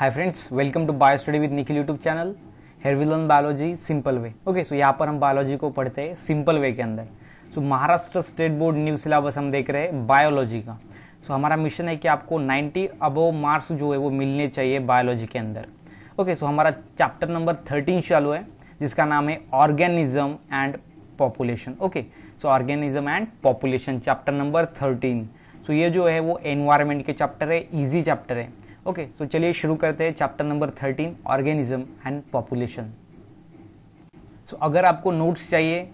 Hi friends welcome to bio study with Nikhil YouTube channel here we learn biology simple way okay so यहाँ पर हम biology को पढ़ते हैं सिंपल वे के अंदर so Maharashtra state board new syllabus हम देख रहे हैं बायोलॉजी का सो so, हमारा मिशन है कि आपको 90 अबो मार्क्स जो है वो मिलने चाहिए बायोलॉजी के अंदर ओके okay, सो so हमारा चैप्टर नंबर थर्टीन चालू है जिसका नाम है organism and population okay so organism and population chapter number thirteen so ये जो है वो एनवायरमेंट के चैप्टर है ईजी चैप्टर है ओके सो चलिए शुरू करते हैं chapter number thirteen organism and population so अगर आपको नोट्स चाहिए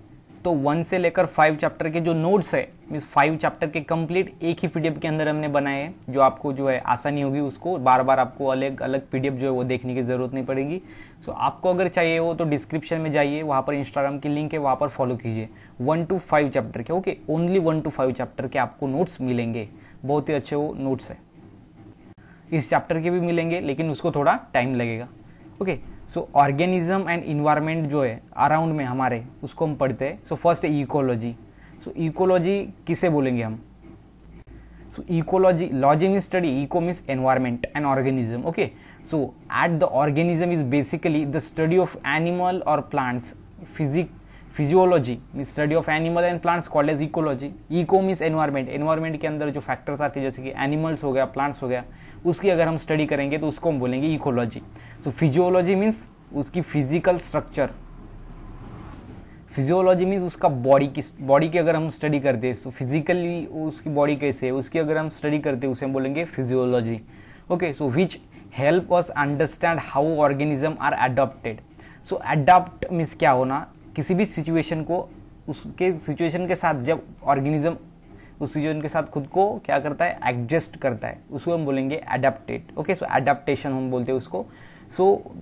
तो वन से लेकर फाइव चैप्टर के जो नोट्स है मीन्स फाइव चैप्टर के कंप्लीट एक ही पीडीएफ के अंदर हमने बनाए हैं जो आपको जो है आसानी होगी उसको बार बार आपको अलग अलग पीडीएफ जो है वो देखने की ज़रूरत नहीं पड़ेगी सो so, आपको अगर चाहिए हो तो डिस्क्रिप्शन में जाइए वहाँ पर इंस्टाग्राम की लिंक है वहाँ पर फॉलो कीजिए वन टू फाइव चैप्टर के okay only one two five chapter के आपको नोट्स मिलेंगे बहुत ही अच्छे वो नोट्स है इस चैप्टर के भी मिलेंगे लेकिन उसको थोड़ा टाइम लगेगा okay so organism and environment जो है अराउंड में हमारे उसको हम पढ़ते हैं सो फर्स्ट है इकोलॉजी सो इकोलॉजी किसे बोलेंगे हम so ecology logy mean study eco means environment and organism okay so at the organism is basically the study of animal और plants physic physiology mean study of animal and plants called as ecology eco means environment environment के अंदर जो factors आते हैं जैसे कि animals हो गया प्लांट्स हो गया उसकी अगर हम स्टडी करेंगे तो उसको हम बोलेंगे इकोलॉजी सो फिजियोलॉजी मीन्स उसकी फिजिकल स्ट्रक्चर फिजियोलॉजी मीन्स उसका बॉडी की बॉडी की अगर हम स्टडी करते हैं सो फिजिकली उसकी बॉडी कैसे है उसकी अगर हम स्टडी करते हैं उसे हम बोलेंगे physiology okay so which help us understand how organism are adapted so adapt means क्या होना किसी भी सिचुएशन को उसके सिचुएशन के साथ जब ऑर्गेनिज्म उस सिचुएशन के साथ खुद को क्या करता है एडजस्ट करता है उसको हम बोलेंगे एडाप्टेट ओके सो एडाप्टेशन हम बोलते हैं उसको सो so,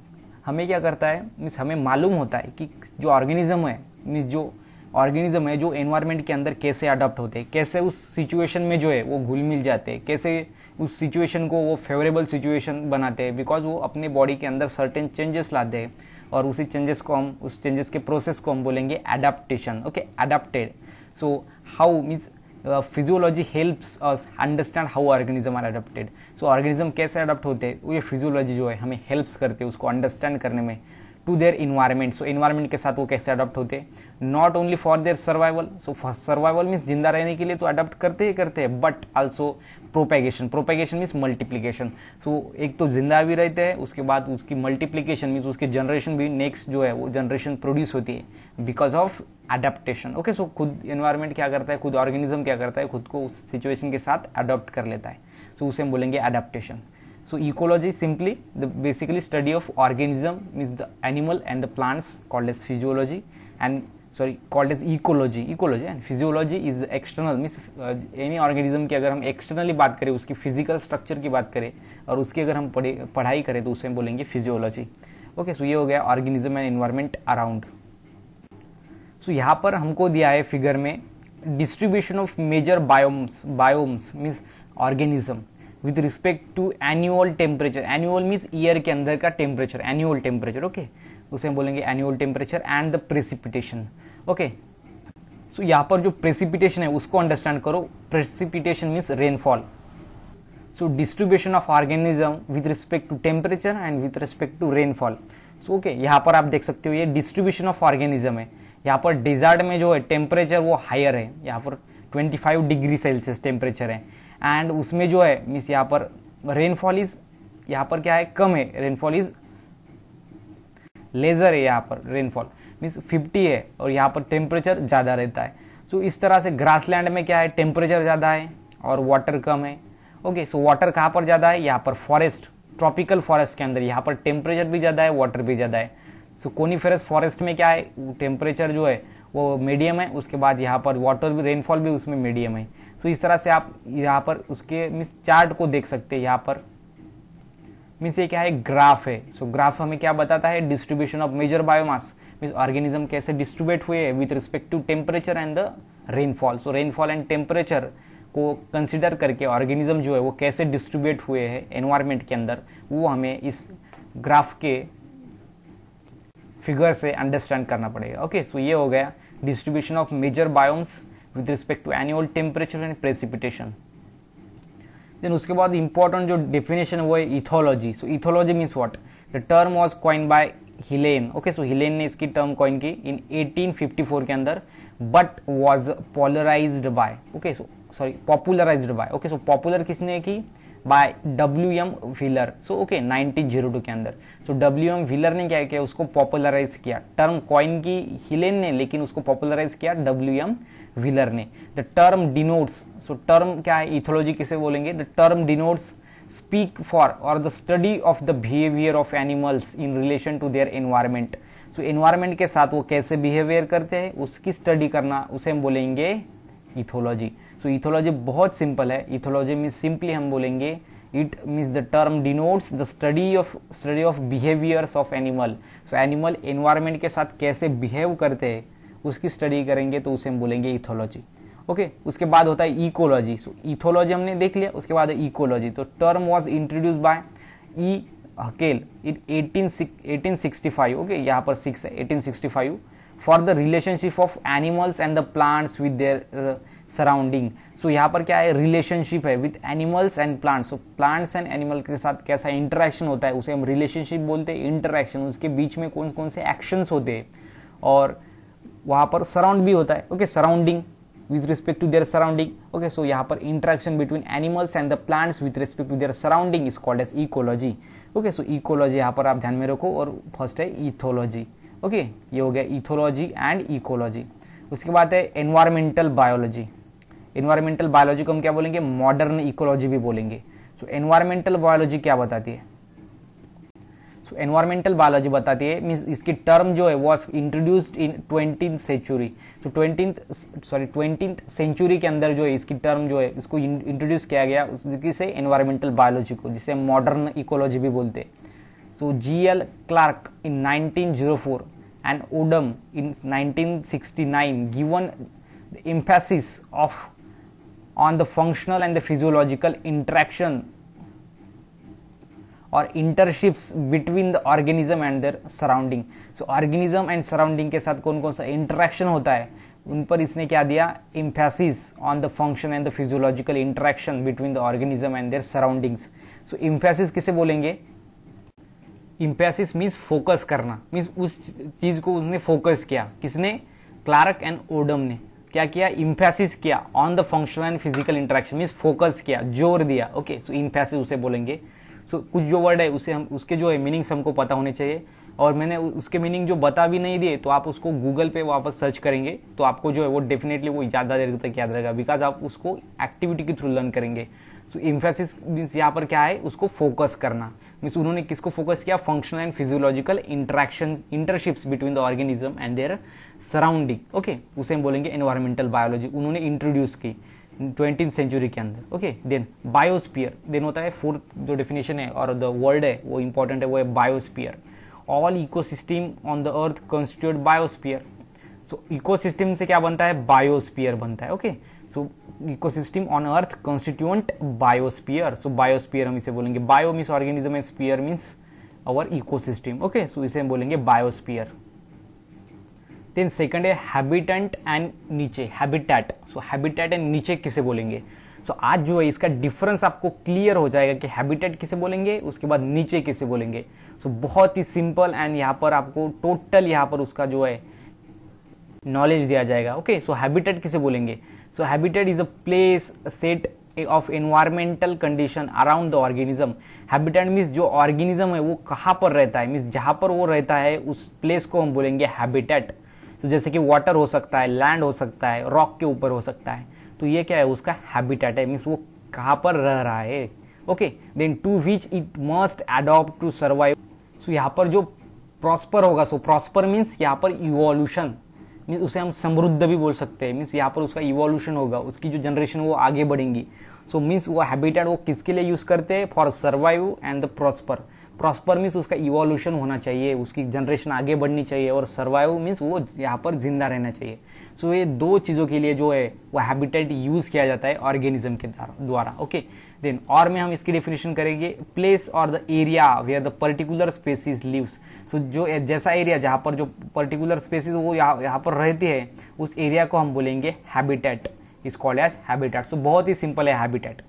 हमें क्या करता है मीन्स हमें मालूम होता है कि जो ऑर्गेनिज्म है मीन्स जो ऑर्गेनिज्म है जो एनवायरनमेंट के अंदर कैसे अडॉप्ट होते हैं कैसे उस सिचुएशन में जो है वो घुल मिल जाते हैं कैसे उस सिचुएशन को वो फेवरेबल सिचुएशन बनाते हैं बिकॉज वो अपने बॉडी के अंदर सर्टेन चेंजेस लाते हैं और उसी चेंजेस को हम उस चेंजेस के प्रोसेस को हम बोलेंगे adaptation okay adapted so how means physiology helps us understand how organism are adapted so organism कैसे अडाप्ट होते हैं ये फिजियोलॉजी जो है हमें हेल्प्स करते हैं उसको अंडरस्टैंड करने में to their environment so environment के साथ वो कैसे अडोप्ट होते हैं not only for their survival so survival means जिंदा रहने के लिए तो अडोप्ट करते ही करते हैं but also propagation propagation means multiplication so एक तो जिंदा भी रहते हैं उसके बाद उसकी मल्टीप्लीकेशन मीन्स उसकी जनरेशन भी नेक्स्ट जो है वो जनरेशन प्रोड्यूस होती है because of adaptation okay so खुद इन्वायरमेंट क्या करता है खुद ऑर्गेनिज्म क्या करता है खुद को उस सिचुएशन के साथ अडोप्ट कर लेता है सो so, उसे हम बोलेंगे adaptation So ecology is simply the basically study of organism means the animal and the plants called as physiology and sorry called as ecology ecology and physiology is external means any organism की अगर हम externally बात करें उसकी physical structure की बात करें और उसकी अगर हम पढ़े पढ़ाई करें तो उसमें बोलेंगे फिजियोलॉजी ओके सो ये हो गया organism and environment around so यहाँ पर हमको दिया है फिगर में distribution of major biomes biomes means organism with respect to annual temperature annual means year के अंदर का टेम्परेचर एनुअल टेम्परेचर ओके उसे हम बोलेंगे annual temperature and the precipitation okay so यहाँ पर जो प्रेसिपिटेशन है उसको अंडरस्टैंड करो precipitation means rainfall so distribution of organism with respect to temperature and with respect to rainfall so okay यहाँ पर आप देख सकते हो ये डिस्ट्रीब्यूशन ऑफ ऑर्गेनिज्म है यहाँ पर डिजार्ट में जो है टेम्परेचर वो हायर है यहाँ पर 25 डिग्री सेल्सियस टेम्परेचर है एंड उसमें जो है मीन्स यहाँ पर रेनफॉल इज यहाँ पर क्या है कम है रेनफॉल इज लेज़र है यहाँ पर रेनफॉल मीन्स 50 है और यहाँ पर टेम्परेचर ज़्यादा रहता है सो so, इस तरह से ग्रासलैंड में क्या है टेम्परेचर ज़्यादा है और वाटर कम है ओके सो वाटर कहाँ पर ज़्यादा है यहाँ पर फॉरेस्ट ट्रॉपिकल फॉरेस्ट के अंदर यहाँ पर टेम्परेचर भी ज़्यादा है वाटर भी ज़्यादा है सो so, कोनीफेरस फॉरेस्ट में क्या है टेम्परेचर जो है वो मीडियम है उसके बाद यहाँ पर वाटर भी रेनफॉल भी उसमें मीडियम है सो तो इस तरह से आप यहाँ पर उसके मीन्स चार्ट को देख सकते हैं यहाँ पर मीन्स ये क्या है ग्राफ है सो so, ग्राफ हमें क्या बताता है distribution of major biomass means organism कैसे डिस्ट्रीब्यूट हुए with respect to temperature and the rainfall so rainfall and temperature को कंसिडर करके ऑर्गेनिज्म जो है वो कैसे डिस्ट्रीब्यूट हुए हैं एनवायरमेंट के अंदर वो हमें इस ग्राफ के फिगर से अंडरस्टैंड करना पड़ेगा ओके okay, सो so ये हो गया distribution of major biomes with respect to annual temperature and precipitation then उसके बाद इंपॉर्टेंट जो डेफिनेशन वो है ethology so ethology means what the term was coined by Hilaire okay so Hilaire ने इसकी टर्म क्वाइन की इन 1854 के अंदर but was polarise by okay so sorry popularise by okay so popular किसने की by W M Wheeler so okay nineteen zero two के अंदर so W M Wheeler ने क्या किया उसको पॉपुलराइज किया टर्म कॉइन की हिलेन ने लेकिन उसको पॉपुलराइज किया डब्ल्यू एम व्हीलर ने the term denotes so term क्या है इथोलॉजी किसे बोलेंगे the term denotes speak for और the study of the behaviour of animals in relation to their environment so environment के साथ वो कैसे बिहेवियर करते हैं उसकी स्टडी करना उसे हम बोलेंगे इथोलॉजी सो इथोलॉजी बहुत सिंपल है इथोलॉजी मीन्स सिंपली हम बोलेंगे it means the term denotes the study of study of behaviours of animal so animal environment के साथ कैसे बिहेव करते हैं उसकी स्टडी करेंगे तो उसे हम बोलेंगे इथोलॉजी ओके उसके बाद होता है इकोलॉजी सो इथोलॉजी हमने देख लिया उसके बाद इकोलॉजी तो term was introduce by E Haeckel in eighteen eighteen sixty five okay यहाँ पर सिक्स है eighteen sixty five for the relationship of animals and the plants with their surrounding so यहाँ पर क्या है रिलेशनशिप है with animals and plants so plants and animal के साथ कैसा इंटरेक्शन होता है उसे हम रिलेशनशिप बोलते हैं इंटरेक्शन उसके बीच में कौन कौन से एक्शंस होते हैं और वहाँ पर सराउंड भी होता है okay surrounding with respect to their surrounding okay so यहाँ पर interaction between animals and the plants with respect to their surrounding is called as ecology okay so ecology यहाँ पर आप ध्यान में रखो और फर्स्ट है इथोलॉजी ओके okay, ये हो गया इथोलॉजी एंड इकोलॉजी उसके बाद है एनवायरमेंटल बायोलॉजी एनवायरमेंटल बायोलॉजी को हम क्या बोलेंगे मॉडर्न इकोलॉजी भी बोलेंगे सो एनवायरमेंटल बायोलॉजी क्या बताती है एनवायरमेंटल बायोलॉजी बताती है मीन्स इसकी टर्म जो है was introduced in twentieth century so twenty sorry twenty century के अंदर जो है इसकी टर्म जो है इसको इंट्रोड्यूस किया गया जिसे एनवायरमेंटल बायोलॉजी को जिसे मॉडर्न इकोलॉजी भी बोलते हैं so G L Clarke in nineteen zero four and Odum in nineteen sixty nine given the emphasis of on the functional and the physiological interaction और interrelationships between the organism and their surrounding so organism and surrounding के साथ कौन कौन सा interaction होता है उन पर इसने क्या दिया emphasis on the function and the physiological interaction between the organism and their surroundings so emphasis किसे बोलेंगे इम्फेसिस मीन्स फोकस करना मीन्स उस चीज को उसने फोकस किया किसने क्लार्क एंड ओडम ने क्या किया इम्फेसिस किया on the functional and physical interaction means focus किया जोर दिया ओके सो इम्फेसिस उसे बोलेंगे सो कुछ जो वर्ड है उसे हम उसके जो है मीनिंग्स हमको पता होने चाहिए और मैंने उसके मीनिंग जो बता भी नहीं दिए तो आप उसको गूगल पे वापस सर्च करेंगे तो आपको जो है वो डेफिनेटली वो ज़्यादा देर तक याद रहेगा बिकॉज आप उसको एक्टिविटी के थ्रू लर्न करेंगे सो इम्फेसिस मीन्स यहाँ पर क्या है उसको फोकस करना मीन्स उन्होंने किसको फोकस किया functional and physiological interaction interrelationships between the organism and their surrounding okay उसे हम बोलेंगे एनवायरमेंटल बायोलॉजी उन्होंने इंट्रोड्यूस की ट्वेंटी सेंचुरी के अंदर ओके देन बायोस्पियर देन होता है फोर्थ जो डेफिनेशन है और द वर्ल्ड है वो इंपॉर्टेंट है वो है biosphere all ecosystem on the earth constitute biosphere so ecosystem से क्या बनता है बायोस्पियर बनता है okay so ecosystem on earth constituent biosphere so biosphere हम इसे बोलेंगे bio means organism and sphere means our ecosystem okay so इसे हम बोलेंगे बायोस्पियर देन सेकंड है habitant and niche habitat so habitat and niche किसे बोलेंगे सो so, आज जो है इसका डिफरेंस आपको क्लियर हो जाएगा कि हैबिटेट किसे बोलेंगे उसके बाद नीचे किसे बोलेंगे सो so, बहुत ही सिंपल एंड यहाँ पर आपको टोटल यहाँ पर उसका जो है नॉलेज दिया जाएगा ओके सो हैबिटेट किसे बोलेंगे so habitat is a place set of environmental condition around the organism habitat means जो ऑर्गेनिज्म है वो कहाँ पर रहता है मीन्स जहाँ पर वो रहता है उस प्लेस को हम बोलेंगे हैबिटेट तो जैसे कि वाटर हो सकता है लैंड हो सकता है रॉक के ऊपर हो सकता है तो ये क्या है उसका हैबिटेट है मीन्स वो कहाँ पर रह रहा है okay then to which it must adopt to survive so यहाँ पर जो प्रॉस्पर होगा सो प्रॉस्पर मीन्स यहाँ पर इवोल्यूशन मीन्स उसे हम समृद्ध भी बोल सकते हैं मीन्स यहाँ पर उसका इवोल्यूशन होगा उसकी जो जनरेशन वो आगे बढ़ेंगी सो so, मीन्स वो हैबिटेट वो किसके लिए यूज़ करते हैं for survive and the prosper prosper means उसका इवोल्यूशन होना चाहिए उसकी जनरेशन आगे बढ़नी चाहिए और सर्वाइव मीन्स वो यहाँ पर जिंदा रहना चाहिए सो ये दो चीज़ों के लिए जो है वो हैबिटेट यूज़ किया जाता है ऑर्गेनिज्म के द्वारा ओके देन और में हम इसकी डेफिनेशन करेंगे प्लेस और the area where the particular species lives so जो जैसा एरिया जहाँ पर जो पर्टिकुलर स्पेसीज वो यहाँ यहाँ पर रहती है उस एरिया को हम बोलेंगे habitat is called as habitat so बहुत ही सिंपल है habitat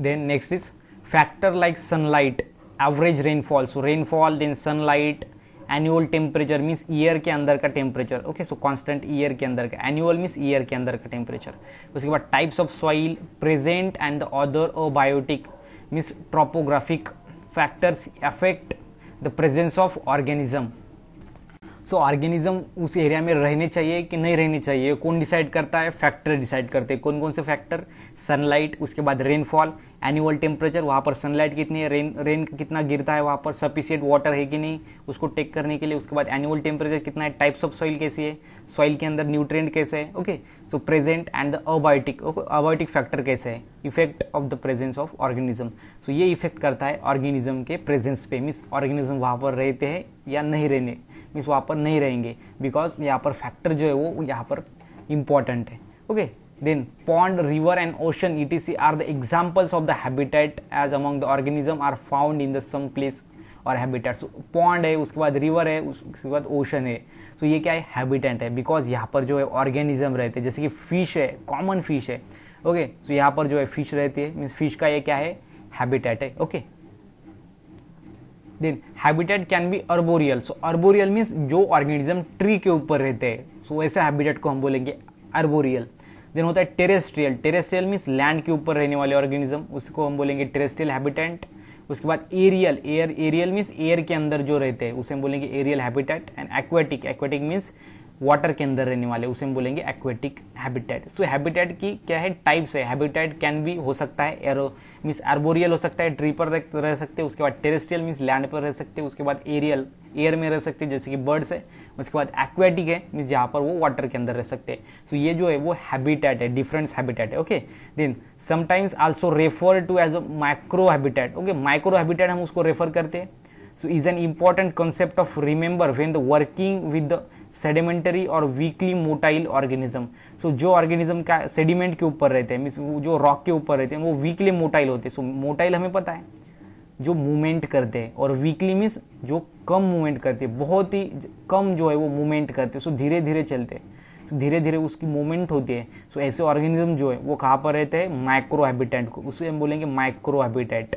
then next is factor like sunlight average rainfall so rainfall then sunlight annual temperature means year के अंदर का temperature okay so constant year के अंदर का एनुअल मीन्स ईयर के अंदर का टेम्परेचर उसके बाद types of soil present and other biotic means topographic factors affect the presence of organism so organism उस एरिया में रहने चाहिए कि नहीं रहने चाहिए कौन डिसाइड करता है फैक्टर डिसाइड करते हैं कौन कौन से फैक्टर सनलाइट उसके बाद रेनफॉल एनुअल टेम्परेचर वहाँ पर सनलाइट कितनी है रेन रेन कितना गिरता है वहाँ पर सफिशियंट वाटर है कि नहीं उसको टेक करने के लिए उसके बाद एनुअल टेम्परेचर कितना है टाइप्स ऑफ सॉइल कैसी है सॉइल के अंदर न्यूट्रेंट कैसे है okay so present and the abiotic okay abiotic factor कैसे है effect of the presence of organism so ये इफेक्ट करता है ऑर्गेनिज्म के प्रेजेंस पे मीन्स ऑर्गेनिज्म वहाँ पर रहते हैं या नहीं रहने मीन्स वहाँ पर नहीं रहेंगे बिकॉज यहाँ पर फैक्टर जो है वो यहाँ पर इम्पॉर्टेंट है okay okay? then pond river and ocean etc are the examples of the habitat as among the organism are found in the some place और हैबिटेट सो पॉन्ड है उसके बाद रिवर है उसके बाद ओशन है सो so, ये क्या है हैबिटेट है बिकॉज यहाँ पर जो है ऑर्गेनिज्म रहते हैं जैसे कि फिश है कॉमन फिश है ओके okay, सो so यहाँ पर जो है फिश रहती है मीन्स फिश का ये क्या है हैबिटेट है okay then habitat can be arboreal so arboreal means जो ऑर्गेनिज्म ट्री के ऊपर रहते हैं सो so, ऐसे हैबिटेट को हम बोलेंगे अर्बोरियल देन होता है टेरेस्ट्रियल टेरेस्ट्रियल मीन्स लैंड के ऊपर रहने वाले ऑर्गेनिज्म उसको हम बोलेंगे टेरेस्ट्रियल हैबिटेंट उसके बाद aerial air aerial means air के अंदर जो रहते हैं उसे हम बोलेंगे aerial habitat and aquatic aquatic means water के अंदर रहने वाले उसे हम बोलेंगे एक्वेटिक हैबिटेट सो हैबिटेट की क्या है टाइप्स है हैबिटेट कैन भी हो सकता है एरो मीन्स आर्बोरियल हो सकता है ट्री पर रह सकते हैं उसके बाद टेरेस्ट्रियल मीन्स लैंड पर रह सकते हैं उसके बाद एरियल एयर में रह सकते हैं जैसे कि बर्ड्स है उसके बाद एक्वेटिक है मीन्स जहाँ पर वो वाटर के अंदर रह सकते हैं सो ये जो है वो हैबिटेट है डिफरेंट हैबिटेट है okay then sometimes also refer to as a micro habitat okay micro habitat हम उसको रेफर करते हैं so is an important concept of remember when the working with the sedimentary और वीकली मोटाइल ऑर्गेनिज्म सो जो organism का sediment के ऊपर रहते हैं मीन्स जो रॉक के ऊपर रहते हैं वो वीकली मोटाइल होते हैं सो मोटाइल हमें पता है जो मूवमेंट करते हैं और वीकली मीन्स जो कम मूवमेंट करते हैं बहुत ही कम जो है वो मूवमेंट करते हैं सो धीरे धीरे चलते हैं सो धीरे धीरे उसकी मूवमेंट होती है सो ऐसे ऑर्गेनिज्म जो है वो कहाँ पर रहते हैं माइक्रो हैबिटेट को उसे हम बोलेंगे micro habitat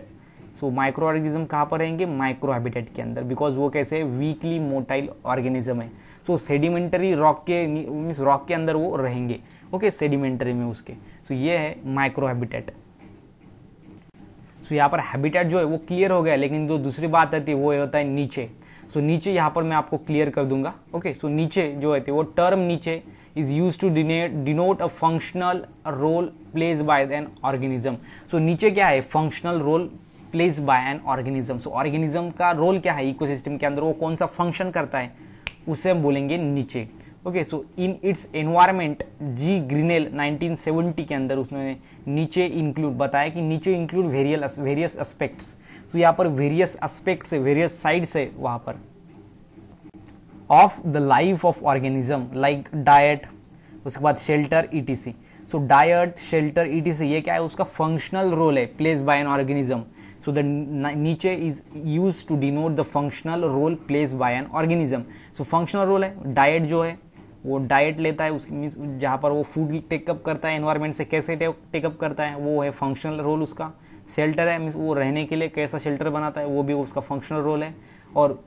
so micro organism कहाँ पर रहेंगे माइक्रो हैबिटेट के अंदर बिकॉज वो कैसे है वीकली मोटाइल ऑर्गेनिज्म है सो सेडिमेंटरी रॉक के मीन्स रॉक के अंदर वो रहेंगे ओके okay, सेडिमेंटरी में उसके सो so, ये है माइक्रो हैबिटेट सो so, यहाँ पर हैबिटेट जो है वो क्लियर हो गया लेकिन जो दूसरी बात आती है वो होता है नीचे सो so, नीचे यहाँ पर मैं आपको क्लियर कर दूंगा ओके okay, सो so, नीचे जो है वो term niche is use to denote a functional role plays by an organism so niche क्या है functional role place by an organism so organism का रोल क्या है इकोसिस्टम के अंदर वो कौन सा फंक्शन करता है उसे हम बोलेंगे niche okay so in its environment G Grinnell 1970 के अंदर उसने नीचे इंक्लूड बताया कि niche include various various aspects so यहाँ पर वेरियस एस्पेक्ट्स है वेरियस साइड्स है वहाँ पर of the life of organism like diet उसके बाद shelter E so diet shelter E T C ये क्या है उसका फंक्शनल रोल है place by an organism So the नीचे is used to denote the functional role plays by an organism. So functional role है diet जो है वो डाइट लेता है उसकी मीन्स जहाँ पर वो फूड टेकअप करता है एनवायरनमेंट से कैसे टेकअप करता है वो है फंक्शनल रोल उसका शेल्टर है मीन्स वो रहने के लिए कैसा शेल्टर बनाता है वो भी उसका फंक्शनल रोल है और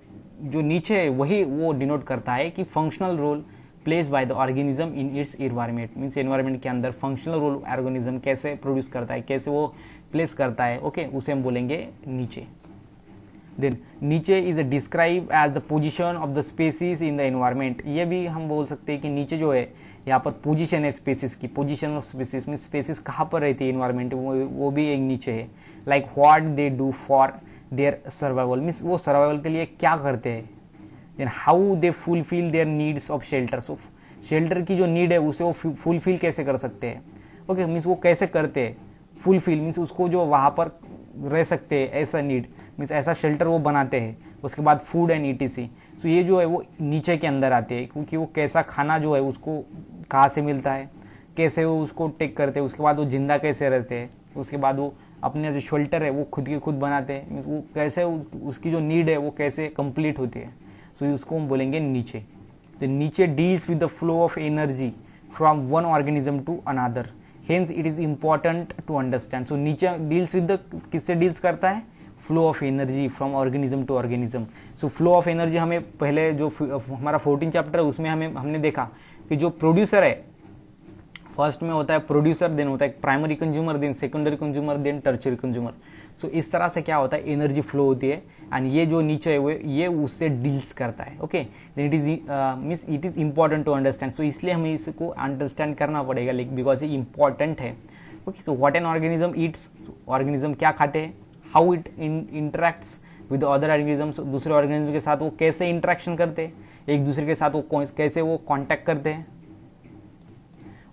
जो नीचे है वही वो डिनोट करता है कि functional role place by the organism in its environment means environment के अंदर फंक्शनल रोल ऑर्गेनिज्म कैसे प्रोड्यूस करता है कैसे वो प्लेस करता है ओके उसे हम बोलेंगे niche then niche is describe as the position of the species in the environment ये भी हम बोल सकते हैं कि नीचे जो है यहाँ पर पोजिशन है स्पेसिस की पोजिशन ऑफ स्पेसिस में स्पेसिस कहाँ पर रहती है इन्वायरमेंट वो, वो भी एक नीचे है like what they do for their survival means वो सर्वाइवल के लिए क्या करते हैं then how they fulfil their needs of shelter so shelter की जो नीड है उसे वो फुलफिल कैसे कर सकते हैं ओके मीन्स वो कैसे करते हैं फुलफिल मीन्स उसको जो वहाँ पर रह सकते हैं ऐसा नीड मीन्स ऐसा शेल्टर वो बनाते हैं उसके बाद food and E T C so ये जो है वो नीचे के अंदर आते हैं क्योंकि वो कैसा खाना जो है उसको कहाँ से मिलता है कैसे वो उसको टेक करते हैं उसके बाद वो जिंदा कैसे रहते हैं उसके बाद वो अपने जो शेल्टर है वो खुद के खुद बनाते हैं मीन्स वो कैसे उसकी जो नीड है वो कैसे कंप्लीट होती है सो so, उसको हम बोलेंगे नीचे तो niche deals with the flow of energy from one organism to another hence it is important to understand so niche deals with the किससे डील्स करता है flow of energy from organism to organism so flow of energy हमें पहले जो हमारा fourteen chapter है उसमें हमें हमने देखा कि जो प्रोड्यूसर है फर्स्ट में होता है प्रोड्यूसर देन होता है primary consumer then secondary consumer then tertiary consumer so so, इस तरह से क्या होता है एनर्जी फ्लो होती है एंड ये जो नीचे हुए ये उससे डील्स करता है okay then it is means it is important to understand so इसलिए हमें इसको अंडरस्टैंड करना पड़ेगा लाइक बिकॉज ये इम्पॉर्टेंट है okay so what an organism eats organism क्या खाते हैं how it interacts with other organism दूसरे ऑर्गेनिज्म के साथ वो कैसे इंट्रैक्शन करते हैं एक दूसरे के साथ वो कैसे वो कॉन्टैक्ट करते हैं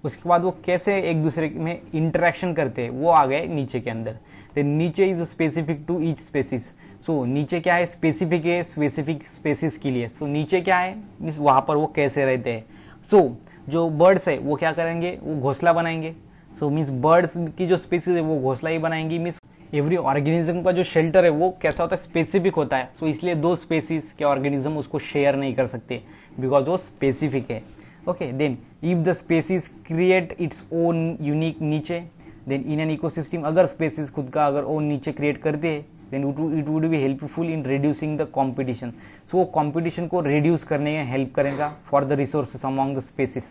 उसके बाद वो कैसे एक दूसरे में इंटरेक्शन करते हैं वो आ गए नीचे के अंदर then niche is specific to each species so niche क्या है स्पेसिफिक है स्पेसिफिक स्पेसिस के लिए सो so, नीचे क्या है मीन्स वहाँ पर वो कैसे रहते हैं सो so, जो बर्ड्स है वो क्या करेंगे वो घोंसला बनाएंगे सो मीन्स बर्ड्स की जो स्पेसिस है वो घोंसला ही बनाएंगी मीन्स एवरी ऑर्गेनिज्म का जो शेल्टर है वो कैसा होता है स्पेसिफिक होता है सो so, इसलिए दो स्पेसिस के ऑर्गेनिज्म उसको शेयर नहीं कर सकते बिकॉज वो स्पेसिफिक है okay then if the species create its own unique niche then in an ecosystem अगर स्पेसिस खुद का अगर वो नीचे क्रिएट कर दे देन इट वुड भी helpful in reducing the competition so वो कॉम्पिटिशन को रिड्यूस करने में हेल्प करेगा for the resources among the species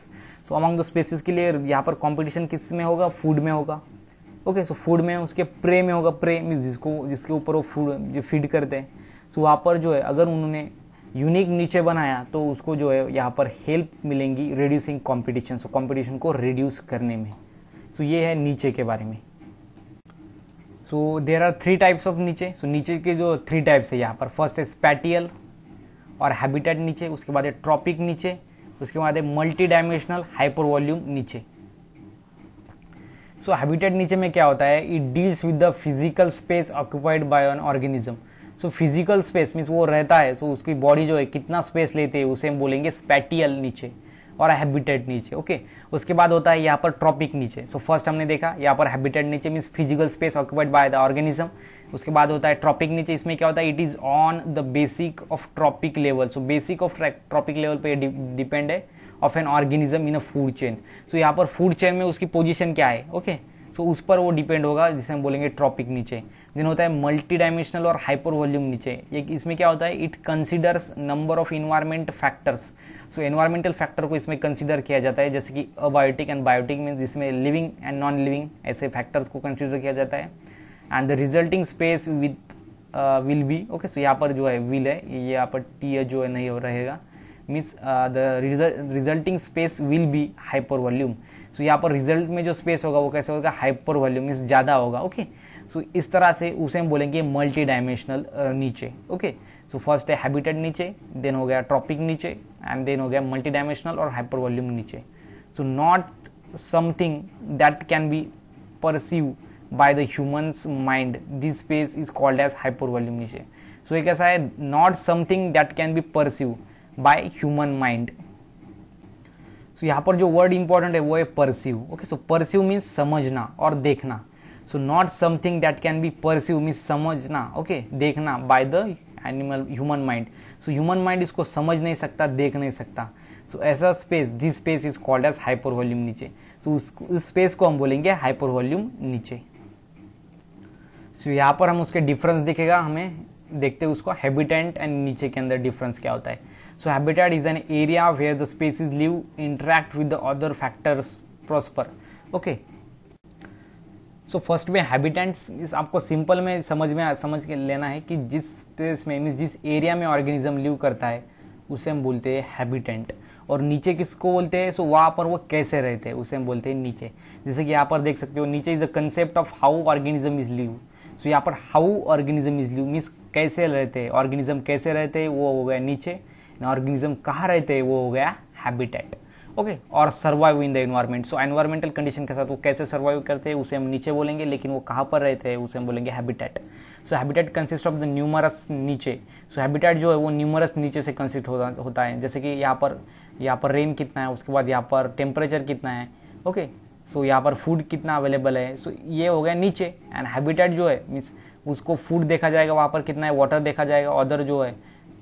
so among the species के लिए यहाँ पर कॉम्पिटिशन किस में होगा फूड में होगा ओके सो फूड में उसके प्रे में होगा प्रे मीन जिसको जिसके ऊपर वो फूड जो फीड करते हैं सो वहाँ पर जो है अगर उन्होंने यूनिक नीचे बनाया तो उसको जो है यहाँ पर हेल्प मिलेंगी रिड्यूसिंग कॉम्पिटिशन सो कॉम्पिटिशन को रिड्यूस करने में सो ये है नीचे के बारे में so there are three types of niche so नीचे के जो थ्री टाइप्स है यहाँ पर फर्स्ट है स्पैटियल और हैबिटेट नीचे उसके बाद है ट्रॉपिक नीचे उसके बाद है multi dimensional hyper hypervolume niche so habitat नीचे में क्या होता है it deals with the physical space occupied by an organism so physical space means वो रहता है सो so उसकी बॉडी जो है कितना स्पेस लेते हैं उसे हम बोलेंगे स्पैटियल नीचे और हैबिटेट नीचे ओके okay? उसके बाद होता है यहाँ पर ट्रॉपिक नीचे सो so, फर्स्ट हमने देखा यहाँ पर habitat niche means physical space occupied by the organism उसके बाद होता है ट्रॉपिक नीचे इसमें क्या होता है it is on the basic of trophic level so basic of trophic level पर डिपेंड है of an organism in a food chain so यहाँ पर फूड चेन में उसकी पोजिशन क्या है ओके okay? सो so, उस पर वो डिपेंड होगा जिसे हम बोलेंगे ट्रॉपिक नीचे देन होता है मल्टी डायमेंशनल और हाइपर वॉल्यूम नीचे एक इसमें क्या होता है it considers number of environment factors so environmental factor को इसमें कंसिडर किया जाता है जैसे कि अबायोटिक एंड बायोटिक मीन्स जिसमें लिविंग एंड नॉन लिविंग ऐसे फैक्टर्स को कंसिडर किया जाता है and the resulting space with will be okay so यहाँ पर जो है विल है ये यहाँ पर टी जो है नहीं हो रहेगा means the resulting space will be hypervolume so यहाँ पर रिजल्ट में जो स्पेस होगा वो कैसे होगा हाइपर वॉल्यूम मीन्स ज़्यादा होगा ओके okay? सो so, इस तरह से उसे हम बोलेंगे multidimensional uh, niche okay so first है हैबिटेट नीचे देन हो गया ट्रॉपिक नीचे एंड देन हो गया मल्टी डायमेंशनल और hypervolume niche so not something that can be perceive by the humans mind this space is called as hypervolume niche so एक ऐसा है not something that can be perceive by human mind so यहाँ पर जो word important है वो है perceive okay so perceive means समझना और देखना so not something that can be perceive mean समझना ओके okay? देखना by the animal human mind so human mind इसको समझ नहीं सकता देख नहीं सकता सो ऐसा space this space is called as hypervolume niche so उस, स्पेस को हम बोलेंगे हाइपर वॉल्यूम नीचे सो so, यहाँ पर हम उसके डिफरेंस दिखेगा हमें देखते उसको हैबिटेंट एंड नीचे के अंदर डिफरेंस क्या होता है so habitat is an area where the species live interact with the other factors prosper okay so first में हैबिटेंट्स आपको सिंपल में समझ में समझ के लेना है कि जिस स्पेस में मीन्स जिस एरिया में ऑर्गेनिज्म लिव करता है उसे हम बोलते हैं हैबिटेंट और नीचे किसको बोलते हैं सो वहाँ पर वो कैसे रहते हैं उसे हम बोलते हैं नीचे जैसे कि यहाँ पर देख सकते हो niche is the concept of how organism is live so यहाँ पर how organism is live means कैसे रहते हैं ऑर्गेनिज्म कैसे रहते हैं वो हो गया नीचे ऑर्गेनिज्म कहाँ रहते हैं वो हो गया हैबिटेट ओके और survive in the environment so environmental condition के साथ वो कैसे सर्वाइव करते हैं उसे हम नीचे बोलेंगे लेकिन वो कहाँ पर रहते हैं उसे हम बोलेंगे habitat so habitat consist of the numerous niche so habitat जो है वो न्यूमरस नीचे से कंसिस्ट होता होता है जैसे कि यहाँ पर यहाँ पर रेन कितना है उसके बाद यहाँ पर टेम्परेचर कितना है ओके सो यहाँ पर फूड कितना अवेलेबल है सो so, ये हो गया नीचे एंड हैबिटेट जो है मीन्स उसको फूड देखा जाएगा वहाँ पर कितना है वाटर देखा जाएगा अदर जो है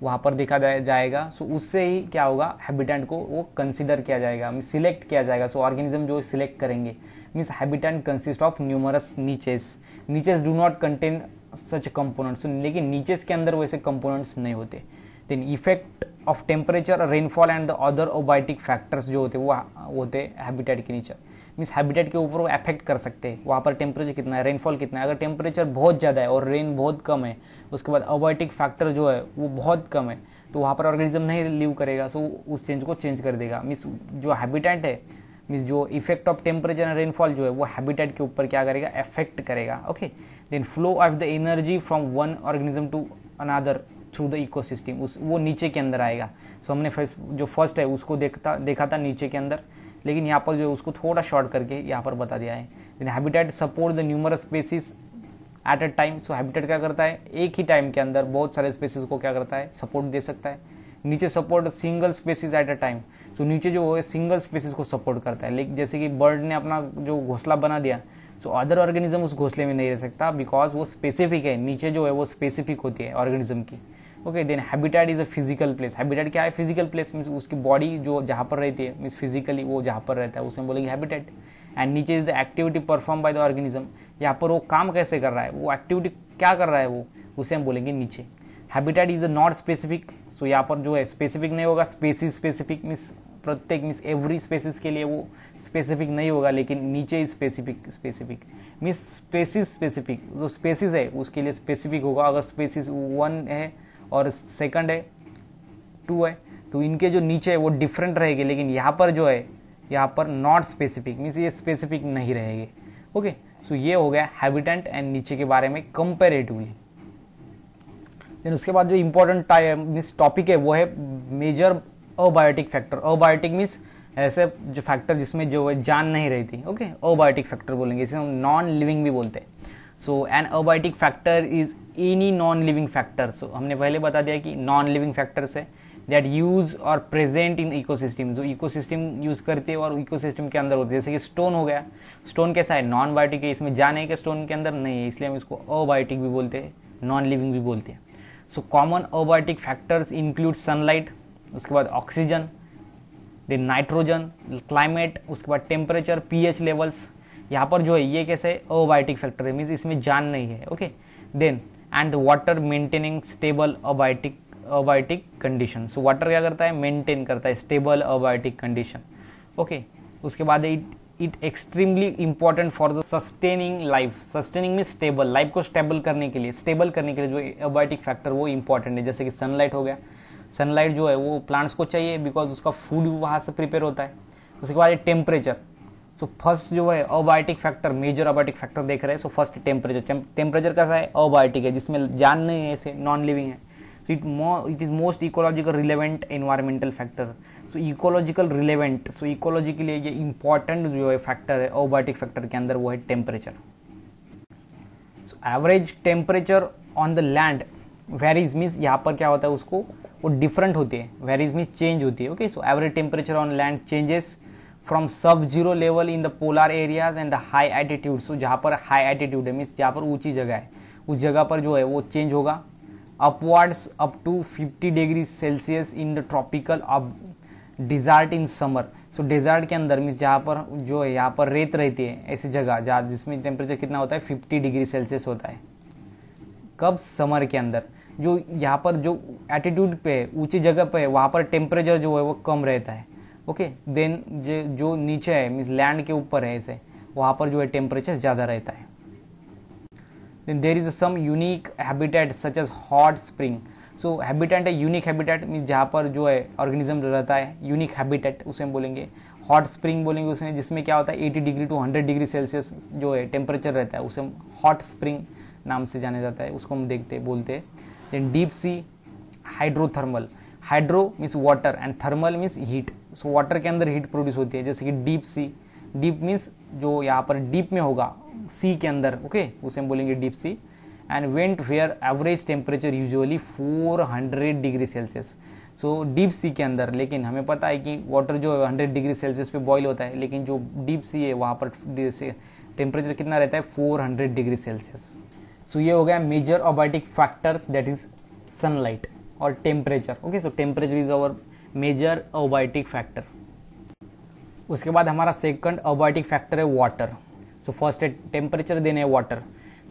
वहाँ पर देखा जाए जाएगा सो उससे ही क्या होगा हैबिटेंट को वो कंसिडर किया जाएगा मीन सिलेक्ट किया जाएगा सो ऑर्गेनिज्म जो सिलेक्ट करेंगे means habitat consist of numerous niches niches do not contain such components लेकिन नीचेस के अंदर वैसे कंपोनेंट्स नहीं होते then effect of temperature rainfall and the other abiotic factors जो होते वो होते हैबिटेट के नीचे मीन्स हैबिटेट के ऊपर वो अफेक्ट कर सकते हैं वहाँ पर टेम्परेचर कितना है रेनफॉल कितना है अगर टेम्परेचर बहुत ज़्यादा है और रेन बहुत कम है उसके बाद अबायोटिक फैक्टर जो है वो बहुत कम है तो वहाँ पर ऑर्गेनिज्म नहीं लिव करेगा सो उस चेंज को चेंज कर देगा मीन्स जो हैबिटेट है मीन्स जो effect of temperature and rainfall जो है वो हैबिटेट के ऊपर क्या करेगा अफेक्ट करेगा okay then flow of the energy from one organism to another through the ecosystem उस वो नीचे के अंदर आएगा सो so, हमने फर्स्ट जो फर्स्ट है उसको देखता देखा था नीचे के अंदर लेकिन यहाँ पर जो उसको थोड़ा शॉर्ट करके यहाँ पर बता दिया है then habitat support the numerous species at a time so habitat क्या करता है एक ही टाइम के अंदर बहुत सारे स्पेसिस को क्या करता है सपोर्ट दे सकता है niche support single species at a time so niche जो है सिंगल स्पेसिस को सपोर्ट करता है लेकिन जैसे कि बर्ड ने अपना जो घोंसला बना दिया सो अदर ऑर्गेनिज्म उस घोंसले में नहीं रह सकता बिकॉज वो स्पेसिफिक है नीचे जो है वो स्पेसिफिक होती है ऑर्गेनिज्म की okay then habitat is a physical place habitat क्या है फिजिकल प्लेस मीन्स उसकी बॉडी जो जहाँ पर रहती है मीन्स फिजिकली वो जहाँ पर रहता है उसे बोलेंगे habitat and niche is the activity perform by the organism यहाँ पर वो काम कैसे कर रहा है वो एक्टिविटी क्या कर रहा है वो उसे हम बोलेंगे niche habitat is a not specific so यहाँ पर जो है स्पेसिफिक नहीं होगा स्पेसिस स्पेसिफिक मीन्स प्रत्येक मीन्स एवरी स्पेसिस के लिए वो स्पेसिफिक नहीं होगा लेकिन niche specific specific means species specific जो स्पेसिस है उसके लिए स्पेसिफिक होगा अगर स्पेसिस वन है और सेकंड है टू है तो इनके जो नीचे है वो डिफरेंट रहेगी लेकिन यहाँ पर जो है यहाँ पर नॉट स्पेसिफिक मीन्स ये स्पेसिफिक नहीं रहेगी ओके सो ये हो गया हैबिटेंट एंड नीचे के बारे में कंपेरेटिवली देन उसके बाद जो इम्पोर्टेंट मीन्स टॉपिक है वो है major abiotic factor abiotic means ऐसे जो फैक्टर जिसमें जो है जान नहीं रहती ओके अबायोटिक फैक्टर बोलेंगे इसे हम नॉन लिविंग भी बोलते हैं so an abiotic factor is any non living factors हमने पहले बता दिया कि नॉन लिविंग फैक्टर्स है दैट यूज और प्रेजेंट इन इकोसिस्टम जो इकोसिस्टम यूज करते हैं और इकोसिस्टम के अंदर होते जैसे कि स्टोन हो गया स्टोन कैसा है नॉन बायोटिक है इसमें जाने के स्टोन के अंदर नहीं है इसलिए हम इसको अबायोटिक भी बोलते हैं नॉन लिविंग भी बोलते हैं so common abiotic factors include sunlight उसके बाद ऑक्सीजन देन नाइट्रोजन क्लाइमेट उसके बाद टेम्परेचर पी एच लेवल्स यहाँ पर जो है ये कैसे अबायोटिक फैक्टर है मीन्स इसमें जान नहीं है okay then and water maintaining stable abiotic abiotic condition so water क्या करता है मेंटेन करता है स्टेबल अबायोटिक कंडीशन ओके उसके बाद it it extremely important for the sustaining life sustaining में स्टेबल लाइफ को स्टेबल करने के लिए स्टेबल करने के लिए जो अबायोटिक फैक्टर वो इंपॉर्टेंट है जैसे कि सनलाइट हो गया सनलाइट जो है वो प्लांट्स को चाहिए बिकॉज उसका फूड वहाँ से प्रिपेयर होता है उसके बाद टेम्परेचर सो फर्स्ट जो है abiotic factor major abiotic factor देख रहे हैं सो फर्स्ट टेम्परेचर टेम्परेचर कैसा है अबायोटिक है जिसमें जान नहीं है ऐसे नॉन लिविंग है so it mo it is most ecological relevant environmental factor so ecological relevant so ecology के लिए ये इंपॉर्टेंट जो है फैक्टर है अबायोटिक फैक्टर के अंदर वो है temperature so average temperature on the land varies means यहाँ पर क्या होता है उसको वो डिफरेंट होती है वेरीज मीन्स चेंज होती है okay so average temperature on land changes from sub zero level in the polar areas and the high attitude so जहाँ पर हाई एटीट्यूड है मीन्स जहाँ पर ऊंची जगह है उस जगह पर जो है वो चेंज होगा upwards up to 50 degree Celsius in the tropical अब desert in summer so desert के अंदर मीन्स जहाँ पर जो है यहाँ पर रेत रहती है ऐसी जगह जहाँ जिसमें टेम्परेचर कितना होता है 50 डिग्री सेल्सियस होता है कब समर के अंदर जो यहाँ पर जो एटीट्यूड पे ऊंची जगह पे वहाँ पर टेम्परेचर जो है वो कम रहता है ओके देन जो नीचे है मीन्स लैंड के ऊपर है इसे वहाँ पर जो है टेम्परेचर ज़्यादा रहता है then there is some unique habitat such as hot spring so habitat है यूनिक हैबिटेट मीन जहाँ पर जो है ऑर्गेनिज्म रहता है यूनिक हैबिटेट उसे हम बोलेंगे हॉट स्प्रिंग बोलेंगे उसमें जिसमें क्या होता है eighty degree to hundred degree Celsius जो है टेम्परेचर रहता है उसे हम हॉट स्प्रिंग नाम से जाना जाता है उसको हम देखते बोलते हैं then deep sea hydrothermal hydro means water and thermal means heat so water के अंदर हीट प्रोड्यूस होती है जैसे कि डीप सी डीप मीन्स जो यहाँ पर डीप में होगा सी के अंदर ओके okay? उसे हम बोलेंगे deep sea and vent where average temperature four 400 degree Celsius so deep sea के अंदर लेकिन हमें पता है कि वाटर जो है हंड्रेड डिग्री सेल्सियस पे बॉयल होता है लेकिन जो डीप सी है वहाँ पर टेम्परेचर कितना रहता है 400 डिग्री सेल्सियस सो ये हो गया major abiotic factors that is sunlight और temperature okay so temperature is our major abiotic factor उसके बाद हमारा सेकंड ओबायोटिक फैक्टर है वाटर सो फर्स्ट है टेम्परेचर देने है water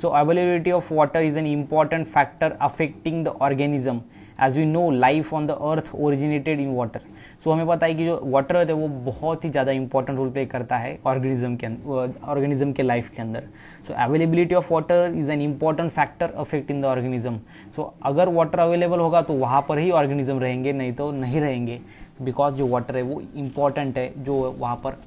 so availability of water is an important factor affecting the organism as we know life on the earth originated in water so हमें पता है कि जो वाटर है वो बहुत ही ज़्यादा इंपॉर्टेंट रोल प्ले करता है ऑर्गेनिज्म के ऑर्गेनिज्म अं-, अं, के लाइफ के अंदर so availability of water is an important factor affect in the organism so अगर वाटर अवेलेबल होगा तो वहाँ पर ही ऑर्गेनिज्म रहेंगे नहीं तो नहीं रहेंगे बिकॉज जो वाटर है वो इम्पॉर्टेंट है जो वहाँ पर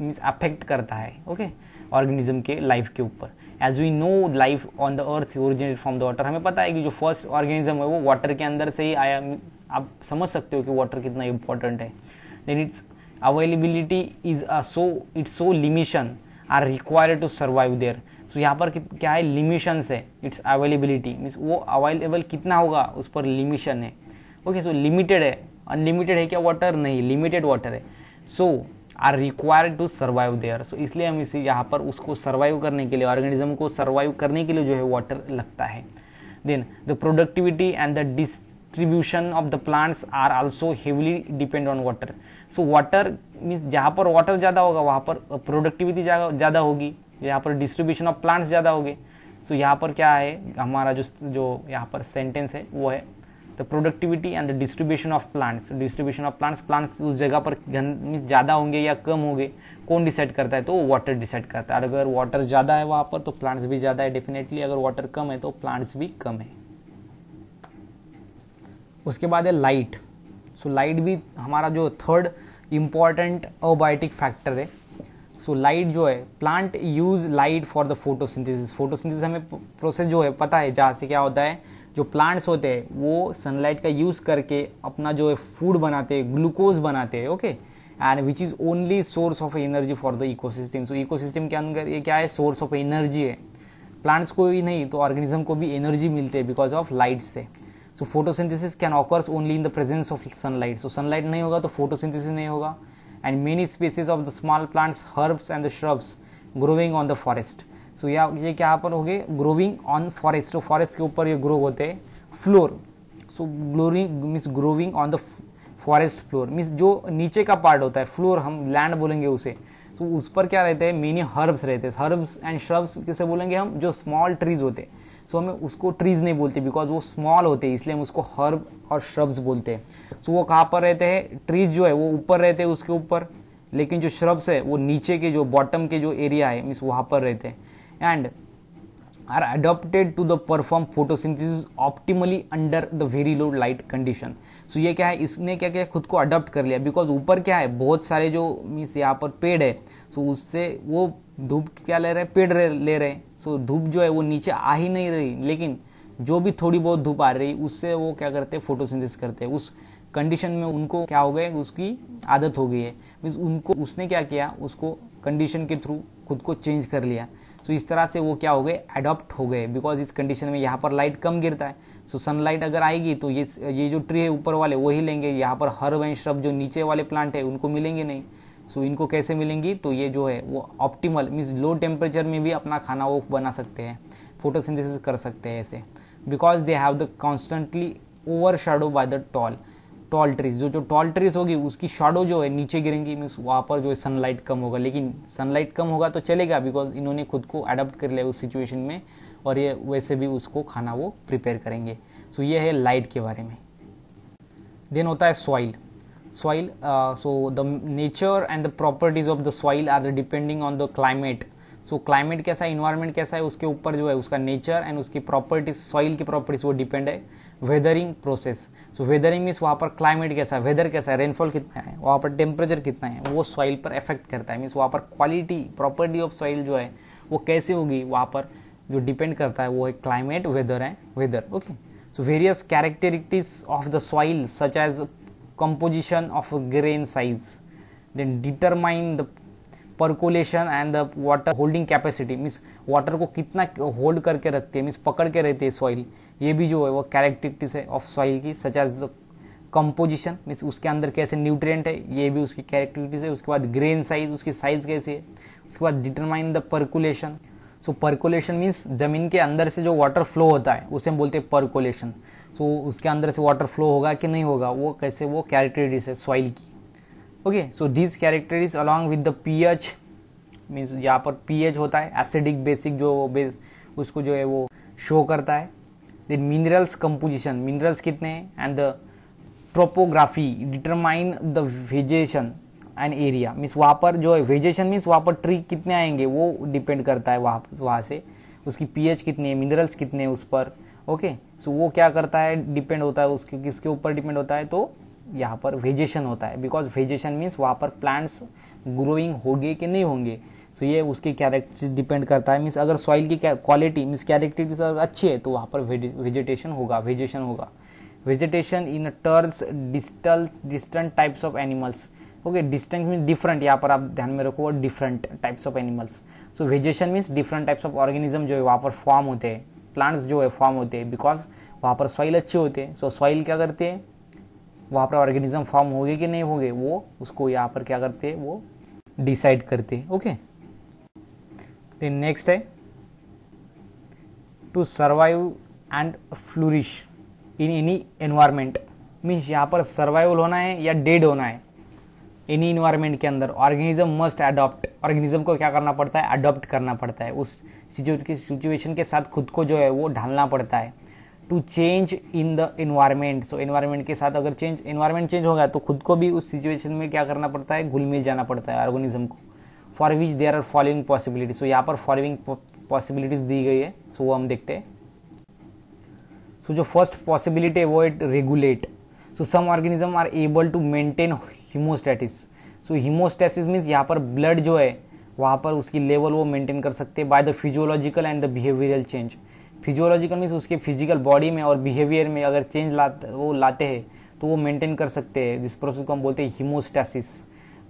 मीन्स अफेक्ट करता है ओके okay? ऑर्गेनिज्म के लाइफ के ऊपर as we know life on the earth originate from the water हमें पता है कि जो फर्स्ट ऑर्गेनिज्म है वो वाटर के अंदर से ही आया आप समझ सकते हो कि वाटर कितना इंपॉर्टेंट है then its availability is so its so limitation are required to survive there so यहाँ पर क्या है लिमिशंस है इट्स अवेलेबिलिटी मीन्स वो अवेलेबल कितना होगा उस पर लिमिशन है ओके सो लिमिटेड है अनलिमिटेड है क्या वाटर नहीं लिमिटेड वाटर है so so, are required to survive there so इसलिए हम इसे यहाँ पर उसको सर्वाइव करने के लिए ऑर्गेनिज्म को सर्वाइव करने के लिए जो है वाटर लगता है then the productivity and the distribution of the plants are also heavily depend on water so water means जहाँ पर वाटर ज़्यादा होगा वहाँ पर प्रोडक्टिविटी ज़्यादा होगी यहाँ पर डिस्ट्रीब्यूशन ऑफ प्लांट्स ज़्यादा होगी सो so, यहाँ पर क्या है हमारा जो जो यहाँ पर सेंटेंस है वो है the productivity and distribution of plants distribution of of plants उस जगह पर ज़्यादा होंगे या कम होंगे कौन डिसाइड करता है तो वाटर डिसाइड करता है अगर वाटर ज़्यादा है वहाँ पर तो प्लांट्स भी ज़्यादा है डेफिनेटली अगर वाटर कम है तो प्लांट्स भी कम है उसके बाद है लाइट सो लाइट भी हमारा जो थर्ड इम्पॉर्टेंट अबायोटिक फैक्टर है सो लाइट जो है plant use light for the photosynthesis photosynthesis हमें प्रोसेस जो है पता है जहाँ से क्या होता है जो प्लांट्स होते हैं वो सनलाइट का यूज़ करके अपना जो है फूड बनाते हैं ग्लूकोज बनाते हैं okay and which is only source of energy for the ecosystem so ecosystem के अंदर ये क्या है सोर्स ऑफ एनर्जी है प्लांट्स को ही नहीं तो ऑर्गेनिज्म को भी एनर्जी मिलती है बिकॉज ऑफ लाइट से so photosynthesis can occurs only in the presence of sunlight so sunlight नहीं होगा तो फोटोसिंथेसिस नहीं होगा and many species of the small plants herbs and the shrubs growing on the forest so तो या ये क्या पर हो गए ग्रोविंग ऑन फॉरेस्ट तो फॉरेस्ट के ऊपर ये ग्रो होते हैं फ्लोर सो ग्लोरिंग means growing on the forest floor means जो नीचे का पार्ट होता है फ्लोर हम लैंड बोलेंगे उसे तो उस पर क्या रहते हैं मेनी हर्ब्स रहते हैं हर्ब्स एंड श्रब्स किसे बोलेंगे हम जो स्मॉल ट्रीज होते हैं सो so, हमें उसको ट्रीज नहीं बोलते बिकॉज वो स्मॉल होते हैं इसलिए हम उसको हर्ब और श्रब्स बोलते हैं सो so, वो कहाँ पर रहते हैं ट्रीज जो है वो ऊपर रहते हैं उसके ऊपर लेकिन जो श्रब्स है वो नीचे के जो बॉटम के जो एरिया है मीन्स वहाँ पर रहते हैं and are adopted to the perform photosynthesis optimally under the very low light condition so so, ये क्या है इसने क्या क्या खुद को अडोप्ट कर लिया बिकॉज ऊपर क्या है बहुत सारे जो मीन्स यहाँ पर पेड़ है सो so उससे वो धूप क्या ले रहे हैं पेड़ ले रहे हैं सो so धूप जो है वो नीचे आ ही नहीं रही लेकिन जो भी थोड़ी बहुत धूप आ रही उससे वो क्या करते हैं फोटोसिंथेसिस करते हैं उस कंडीशन में उनको क्या हो गया उसकी आदत हो गई है मीन्स उनको उसने क्या किया उसको कंडीशन के थ्रू खुद को चेंज कर लिया सो so, इस तरह से वो क्या हो गए एडॉप्ट हो गए बिकॉज इस कंडीशन में यहाँ पर लाइट कम गिरता है सो so, सनलाइट अगर आएगी तो ये ये जो ट्री है ऊपर वाले वही लेंगे यहाँ पर हर वन श्रब जो नीचे वाले प्लांट है उनको मिलेंगे नहीं सो so, इनको कैसे मिलेंगी तो ये जो है वो ऑप्टिमल मीन्स लो टेम्परेचर में भी अपना खाना वो बना सकते हैं फोटोसिंथेसिस कर सकते हैं ऐसे because they have the constantly overshadow by the tall tall trees जो जो टॉल ट्रीज होगी उसकी शाडो जो है नीचे गिरेंगी मीन्स वहाँ पर जो है सनलाइट कम होगा लेकिन सनलाइट कम होगा तो चलेगा बिकॉज इन्होंने खुद को अडोप्ट कर लिया उस सिचुएशन में और ये वैसे भी उसको खाना वो प्रिपेयर करेंगे सो so, ये है लाइट के बारे में देन होता है soil soil so the nature and the properties of the soil are the depending on the climate so climate कैसा है इन्वायरमेंट कैसा है उसके ऊपर जो है उसका नेचर एंड उसकी प्रॉपर्टीज सॉइल की प्रॉपर्टीज वो डिपेंड है weathering process so weathering means वहाँ पर क्लाइमेट कैसा है वेदर कैसा है रेनफॉल कितना है वहाँ पर टेम्परेचर कितना है वो सॉइल पर इफेक्ट करता है मीन्स वहाँ पर क्वालिटी प्रॉपर्टी ऑफ सॉइल जो है वो कैसे होगी वहाँ पर जो डिपेंड करता है वो है क्लाइमेट वेदर है weather okay so various characteristics of the soil such as composition of grain size then determine the percolation and the water holding capacity means water को कितना होल्ड करके रखते हैं मीन्स पकड़ के रहते हैं सॉइल ये भी जो है वो कैरेक्टरिस्टिक्स है ऑफ सॉइल की such as the composition means उसके अंदर कैसे न्यूट्रिएंट है ये भी उसकी कैरेक्टरिटीज है उसके बाद ग्रेन साइज उसकी साइज कैसी है उसके बाद determine the percolation so percolation means ज़मीन के अंदर से जो वाटर फ्लो होता है उसे हम बोलते हैं परकुलेशन सो उसके अंदर से वाटर फ्लो होगा कि नहीं होगा वो कैसे वो कैरेक्टरिटीज है सॉइल की okay so this characteristics along with the P H means यहाँ पर पी एच होता है एसिडिक बेसिक जो बेस उसको जो है वो शो करता है देन मिनरल्स कंपोजिशन मिनरल्स कितने हैं and the topography determine the vegetation and area means वहाँ पर जो है वेजेशन मीन्स वहाँ पर ट्री कितने आएंगे वो डिपेंड करता है वहाँ वहाँ से उसकी पी एच कितनी है मिनरल्स कितने हैं उस पर ओके सो वो क्या करता है डिपेंड होता है उसके किसके ऊपर डिपेंड होता है तो यहाँ पर वेजेशन होता है बिकॉज वेजेशन मीन्स वहाँ पर प्लांट्स ग्रोइंग होंगे कि नहीं होंगे सो तो ये उसकी कैरेक्टर डिपेंड करता है मीन्स अगर सॉइल की क्वालिटी मीन्स कैरेक्टर अगर अच्छी है तो वहाँ पर वेजिटेशन होगा वेजिटेशन होगा vegetation in terms distal distant types of animals okay distant mean different यहाँ पर आप ध्यान में रखो different types of animals so vegetation means different types of organism जो है वहाँ पर फॉर्म होते हैं प्लांट्स जो है फॉर्म होते हैं बिकॉज वहाँ पर सॉइल अच्छे होते हैं सो सॉइल क्या करते हैं वहाँ पर ऑर्गेनिज्म फॉर्म हो गए कि नहीं हो गए वो उसको यहाँ पर क्या करते हैं वो डिसाइड करते हैं ओके okay? फिर नेक्स्ट है to survive and flourish in any environment means यहाँ पर सर्वाइवल होना है या डेड होना है एनी इन्वायरमेंट के अंदर ऑर्गेनिज्म मस्ट अडॉप्ट ऑर्गेनिज्म को क्या करना पड़ता है अडॉप्ट करना पड़ता है उस सिचुएशन के साथ खुद को जो है वो ढालना पड़ता है to change in the environment so environment के साथ अगर चेंज इन्वायरमेंट चेंज होगा तो खुद को भी उस सिचुएशन में क्या करना पड़ता है घुल मिल जाना पड़ता है ऑर्गेनिज्म को for which there are following possibility so यहाँ पर फॉलोइंग पॉसिबिलिटीज दी गई है सो so, वो हम देखते हैं सो so, जो फर्स्ट पॉसिबिलिटी है वो it regulate so some organism are able to maintain homeostasis so homeostasis means यहाँ पर ब्लड जो है वहाँ पर उसकी लेवल वो मेंटेन कर सकते हैं by the physiological and the behavioural change physiological means उसके फिजिकल बॉडी में और बिहेवियर में अगर चेंज ला वो लाते हैं तो वो मेंटेन कर सकते हैं जिस प्रोसेस को हम बोलते हैं हीमोस्टेसिस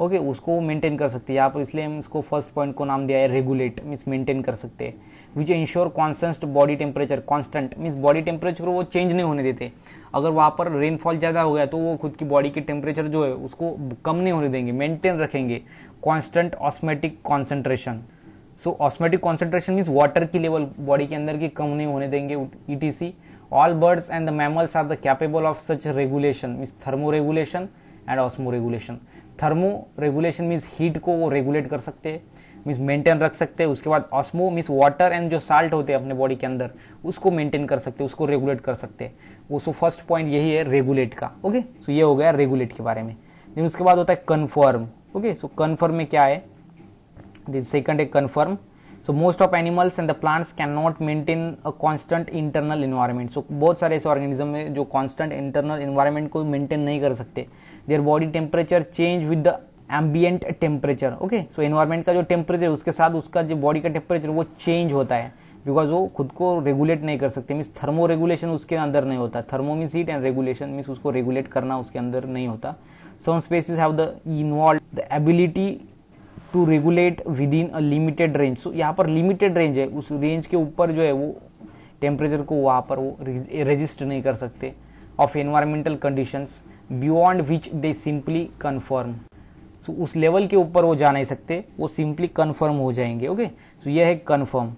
ओके उसको मेंटेन कर सकती है आप इसलिए हम इसको फर्स्ट पॉइंट को नाम दिया है रेगुलेट मीन्स मेंटेन कर सकते हैं which ensure constant body temperature constant means body temperature वो चेंज नहीं होने देते अगर वहाँ पर रेनफॉल ज़्यादा हो गया तो वो खुद की बॉडी के टेम्परेचर जो है उसको कम नहीं होने देंगे मेंटेन रखेंगे constant osmotic concentration so osmotic concentration means water की लेवल बॉडी के अंदर की कम नहीं होने देंगे E T C all birds and the mammals are the capable of such regulation means thermoregulation and osmoregulation thermoregulation means heat को वो रेगुलेट कर सकते हैं मीन्स मेंटेन रख सकते हैं उसके बाद ऑस्मो मीन्स वाटर एंड जो साल्ट होते हैं अपने बॉडी के अंदर उसको मेंटेन कर सकते हैं उसको रेगुलेट कर सकते हैं वो सो फर्स्ट पॉइंट यही है रेगुलेट का ओके सो ये हो गया रेगुलेट के बारे में देन उसके बाद होता है कन्फर्म ओके सो कन्फर्म में क्या है देन सेकंड है conform so most of animals and the plants can not maintain a constant internal environment so बहुत सारे ऐसे ऑर्गेनिज्म है जो कांस्टेंट इंटरनल इन्वायरमेंट को मेंटेन नहीं कर सकते their body temperature change with the ambient temperature okay so environment का जो टेम्परेचर उसके साथ उसका जो बॉडी का टेम्परेचर वो चेंज होता है बिकॉज वो खुद को रेगुलेट नहीं कर सकते मीन्स थर्मो रेगुलेशन उसके अंदर नहीं होता thermo means heat and regulation means उसको रेगुलेट करना उसके अंदर नहीं होता some species have the involve the ability to regulate within a limited range so यहाँ पर लिमिटेड रेंज है उस रेंज के ऊपर जो है वो टेम्परेचर को वहाँ पर वो रजिस्ट नहीं कर सकते of environmental conditions beyond which they simply conform so उस लेवल के ऊपर वो जा नहीं सकते वो सिंपली कन्फर्म हो जाएंगे ओके सो यह है कन्फर्म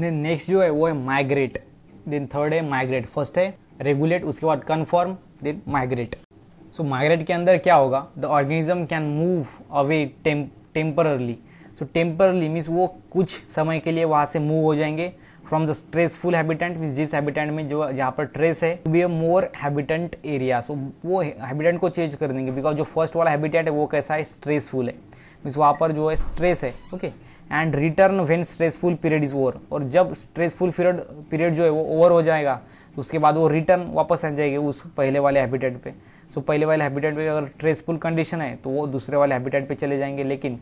देन नेक्स्ट जो है वो है माइग्रेट देन थर्ड है माइग्रेट फर्स्ट है रेगुलेट उसके बाद conform then migrate so migrate के अंदर क्या होगा the organism can move away temporarily so temporarily means वो कुछ समय के लिए वहाँ से मूव हो जाएंगे from the stressful habitat means जिस हैबिटेंट में जो जहाँ पर ट्रेस है to be a more habitat area so वो हैबिटेंट को चेंज कर देंगे बिकॉज जो फर्स्ट वाला हैबिटेंट है वो कैसा है स्ट्रेसफुल है मीन्स वहाँ पर जो है स्ट्रेस है okay and return when stressful period is over और जब स्ट्रेसफुल पीरियड पीरियड जो है वो ओवर हो जाएगा उसके बाद वो रिटर्न वापस आ जाएगी उस पहले वाले हैबिटेंट पे सो पहले वाले हैबिटेट पे अगर ट्रेसफुल कंडीशन है तो वो दूसरे वाले हैबिटेट पे चले जाएंगे लेकिन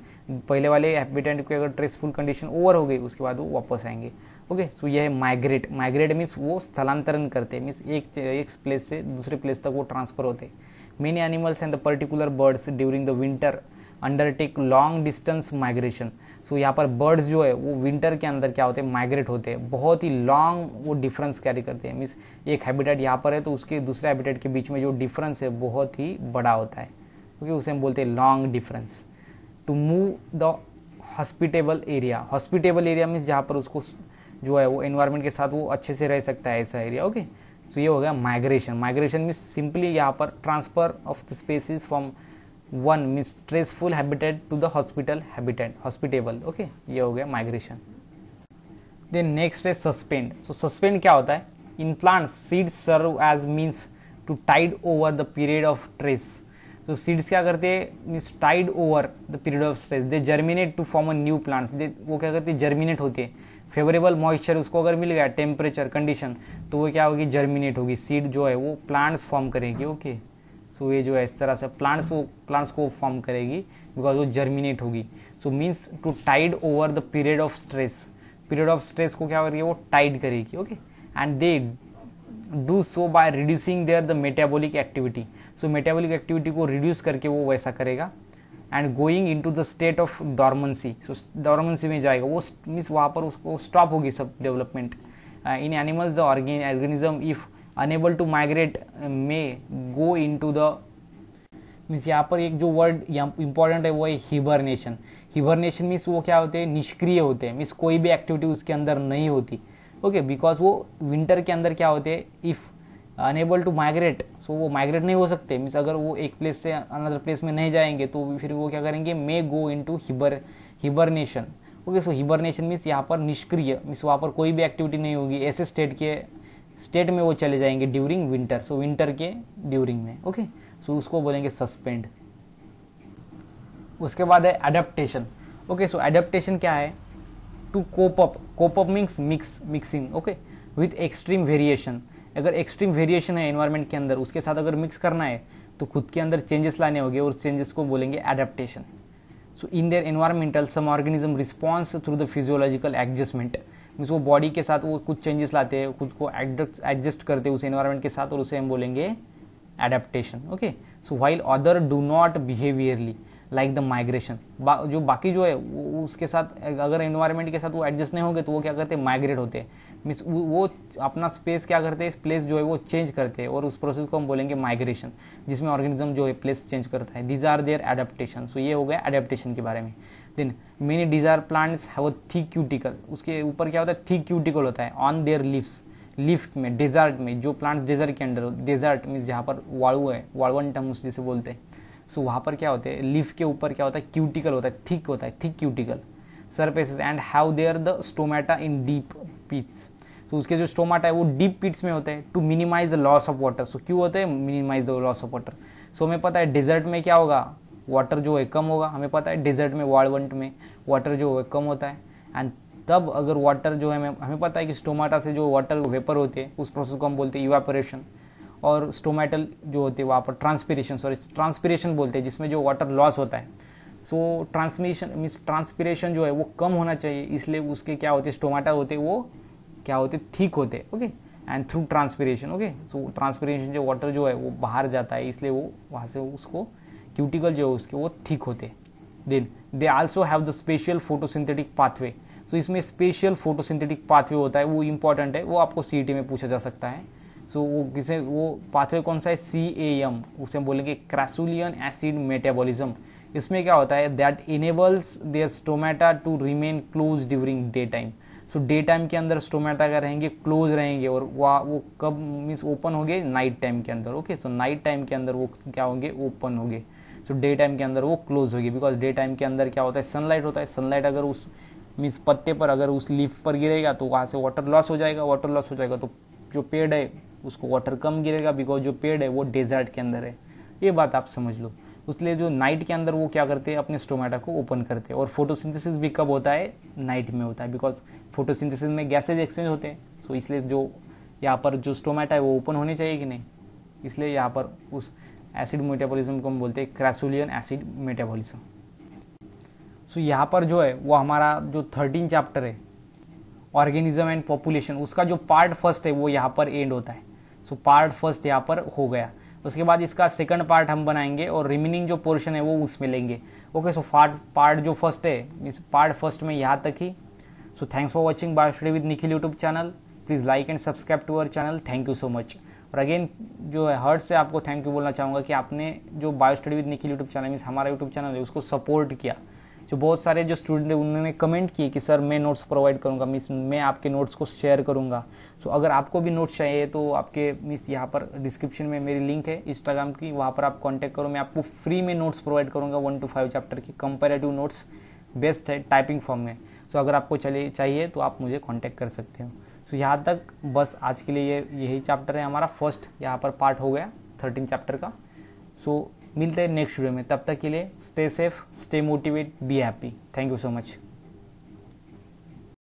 पहले वाले हैबिटेट की अगर ट्रेसफुल कंडीशन ओवर हो गई उसके बाद वो वापस आएंगे ओके सो यह है माइग्रेट माइग्रेट मीन्स वो स्थलांतरण करते हैं मीन्स एक एक प्लेस से दूसरे प्लेस तक वो ट्रांसफर होते many animals and the particular birds during the winter undertake long distance migration so so, यहाँ पर बर्ड्स जो है वो विंटर के अंदर क्या होते हैं माइग्रेट होते हैं बहुत ही लॉन्ग वो डिफरेंस कैरी करते हैं मीन्स एक हैबिटेट यहाँ पर है तो उसके दूसरे हैबिटेट के बीच में जो डिफरेंस है बहुत ही बड़ा होता है क्योंकि उसे हम बोलते हैं long difference to move the hospitable area hospitable area means जहाँ पर उसको जो है वो इन्वायरमेंट के साथ वो अच्छे से रह सकता है ऐसा एरिया ओके सो ये हो गया माइग्रेशन माइग्रेशन मीन्स सिंपली यहाँ पर transfer of the species from one mean stressful habitat to the hospital habitat hospitable okay ये हो गया माइग्रेशन देन नेक्स्ट है सस्पेंड सो सस्पेंड क्या होता है in plant seeds serve as means to tide over the period of stress तो seeds क्या करते हैं means tide over the period of stress they germinate to form a new plants they वो क्या करते हैं जर्मिनेट होती है फेवरेबल मॉइस्चर उसको अगर मिल गया टेम्परेचर कंडीशन तो वो क्या होगी जर्मिनेट होगी सीड जो है वो प्लांट्स फॉर्म करेगी ओके okay? सो ये जो है इस तरह से प्लांट्स वो प्लांट्स को फॉर्म करेगी बिकॉज वो जर्मिनेट होगी so means to tide over the period of stress period of stress को क्या करेगी वो टाइड करेगी okay and they do so by reducing their the metabolic activity so metabolic activity को रिड्यूस करके वो वैसा करेगा and going in to the state of dormancy so dormancy में जाएगा वो मीन्स वहाँ पर उसको स्टॉप होगी सब development in animals the organism if unable to migrate may go in to the means यहाँ पर एक जो वर्ड इंपॉर्टेंट है वो है हिबरनेशन हिबरनेशन मीन्स वो क्या होते हैं निष्क्रिय होते हैं मीन्स कोई भी एक्टिविटी उसके अंदर नहीं होती ओके okay, बिकॉज वो विंटर के अंदर क्या होते हैं if unable to migrate so वो माइग्रेट नहीं हो सकते मीन्स अगर वो एक प्लेस से अनदर प्लेस में नहीं जाएंगे तो फिर वो क्या करेंगे may go in to hiber hibernation okay so hibernation means यहाँ पर निष्क्रिय मीन्स वहाँ पर कोई भी एक्टिविटी नहीं होगी ऐसे स्टेट के स्टेट में वो चले जाएंगे ड्यूरिंग विंटर सो विंटर के ड्यूरिंग में ओके सो उसको बोलेंगे सस्पेंड उसके बाद है एडेप्टेशन ओके सो एडेप्टेशन क्या है to cope up cope up means mix mixing okay with extreme variation अगर एक्सट्रीम वेरिएशन है एनवायरमेंट के अंदर उसके साथ अगर मिक्स करना है तो खुद के अंदर चेंजेस लाने होंगे और चेंजेस को बोलेंगे adaptation so in their environmental some organism response through the physiological adjustment means वो बॉडी के साथ वो कुछ चेंजेस लाते हैं खुद को एडजस्ट करते हैं उस एनवायरमेंट के साथ और उसे हम बोलेंगे adaptation okay so while other do not behaviourally like the migration जो बाकी जो है वो उसके साथ अगर एनवायरमेंट के साथ वो एडजस्ट नहीं होंगे तो वो क्या करते हैं माइग्रेट होते हैं मीन्स वो अपना स्पेस क्या करते हैं प्लेस जो है वो चेंज करते हैं और उस प्रोसेस को हम बोलेंगे माइग्रेशन जिसमें ऑर्गेनिज्म जो है प्लेस चेंज करता है these are their adaptation so ये हो गया एडेप्टेशन के बारे में देन मेनी डिजार प्लांट्स है वो थी क्यूटिकल उसके ऊपर क्या होता है थी क्यूटिकल होता है ऑन देयर लिप्स लिफ्ट में डेजर्ट में जो प्लांट डेजर्ट के अंडर हो डेजर्ट मीन्स जहाँ पर वाड़ू है वाड़वन टम उस जैसे बोलते हैं सो so, वहाँ पर क्या होते हैं लिफ के ऊपर क्या होता है क्यूटिकल होता है थिक होता है thick cuticle surfaces and have their the stomata in deep pits तो उसके जो स्टोमाटा है वो डीप पिट्स में होते हैं to minimise the loss of water so क्यों होते हैं minimise the loss of water so हमें पता है डेजर्ट में क्या होगा वाटर जो है कम होगा हमें पता है डेजर्ट में वाड़वंट में वाटर जो है कम होता है एंड तब अगर वाटर जो है हमें पता है कि स्टोमाटा से जो वाटर वेपर होते हैं उस प्रोसेस को हम बोलते हैं इवापोरेशन और स्टोमेटल जो होते हैं वहाँ पर ट्रांसपीरेशन सॉरी ट्रांसपीरेशन बोलते हैं जिसमें जो वाटर लॉस होता है सो ट्रांसमिशन मीन्स ट्रांसपीरेशन जो है वो कम होना चाहिए इसलिए उसके क्या होते हैं स्टोमाटा होते वो क्या होते ठीक होते okay and through transpiration okay so transpiration जो वाटर जो है वो बाहर जाता है इसलिए वो वहाँ से उसको क्यूटिकल जो है उसके वो थिक होते then they also have the special photosynthetic pathway so इसमें स्पेशल फोटोसिंथेटिक पाथवे होता है वो इंपॉर्टेंट है वो आपको सी e में पूछा जा सकता है सो so, वो किसे वो पाथवे कौन सा है सी ए एम उसे हम बोलेंगे क्रासुलियन एसिड मेटाबॉलिज्म इसमें क्या होता है that enables their stomata to remain close during day time so day time के अंदर स्टोमेटा का रहेंगे क्लोज रहेंगे और वह वो कब मीन्स ओपन होंगे नाइट टाइम के अंदर ओके सो नाइट टाइम के अंदर वो क्या होंगे ओपन होंगे तो डे टाइम के अंदर वो क्लोज होगी बिकॉज डे टाइम के अंदर क्या होता है सनलाइट होता है सनलाइट अगर उस मीन्स पत्ते पर अगर उस लीफ पर गिरेगा तो वहाँ से वाटर लॉस हो जाएगा वाटर लॉस हो जाएगा तो जो पेड़ है उसको वाटर कम गिरेगा बिकॉज जो पेड़ है वो डेजर्ट के अंदर है ये बात आप समझ लो उसलिए जो नाइट के अंदर वो क्या करते हैं अपने स्टोमेटा को ओपन करते हैं और फोटोसिंथेसिस भी कब होता है नाइट में होता है बिकॉज फोटोसिंथेसिस में गैसेज एक्सचेंज होते हैं सो इसलिए जो यहाँ पर जो स्टोमेटा है वो ओपन होने चाहिए कि नहीं इसलिए यहाँ पर उस एसिड मेटाबॉलिज्म को हम बोलते हैं क्रैसुलियन एसिड मेटाबॉलिज्म सो यहाँ पर जो है वो हमारा जो थर्टीन चैप्टर है ऑर्गेनिज्म एंड पॉपुलेशन उसका जो पार्ट फर्स्ट है वो यहाँ पर एंड होता है सो पार्ट फर्स्ट यहाँ पर हो गया उसके बाद इसका सेकंड पार्ट हम बनाएंगे और रिमेनिंग जो पोर्शन है वो उसमें लेंगे ओके सो पार्ट पार्ट जो फर्स्ट है मीन्स पार्ट फर्स्ट में यहाँ तक ही so thanks for watching biostudy with Nikhil YouTube channel please like and subscribe to our channel thank you so much और अगेन जो है हर्ट से आपको थैंक यू बोलना चाहूँगा कि आपने जो bio study with Nikhil YouTube channel मीस हमारा यूट्यूब चैनल है उसको सपोर्ट किया जो बहुत सारे जो स्टूडेंट हैं उन्होंने कमेंट किए कि सर मैं नोट्स प्रोवाइड करूँगा मीस मैं आपके नोट्स को शेयर करूँगा सो अगर आपको भी नोट्स चाहिए तो आपके मीस यहाँ पर डिस्क्रिप्शन में मेरी लिंक है इंस्टाग्राम की वहाँ पर आप कॉन्टैक्ट करो मैं आपको फ्री में नोट्स प्रोवाइड करूँगा वन टू फाइव चैप्टर की कंपेरेटिव नोट्स बेस्ट है टाइपिंग फॉर्म में सो अगर आपको चले चाहिए तो आप मुझे कॉन्टैक्ट कर सकते हो सो यहाँ तक बस आज के लिए ये यही चैप्टर है हमारा फर्स्ट यहाँ पर पार्ट हो गया थर्टीन चैप्टर का सो so, मिलते हैं नेक्स्ट वीडियो में तब तक के लिए stay safe stay motivate be happy thank you so much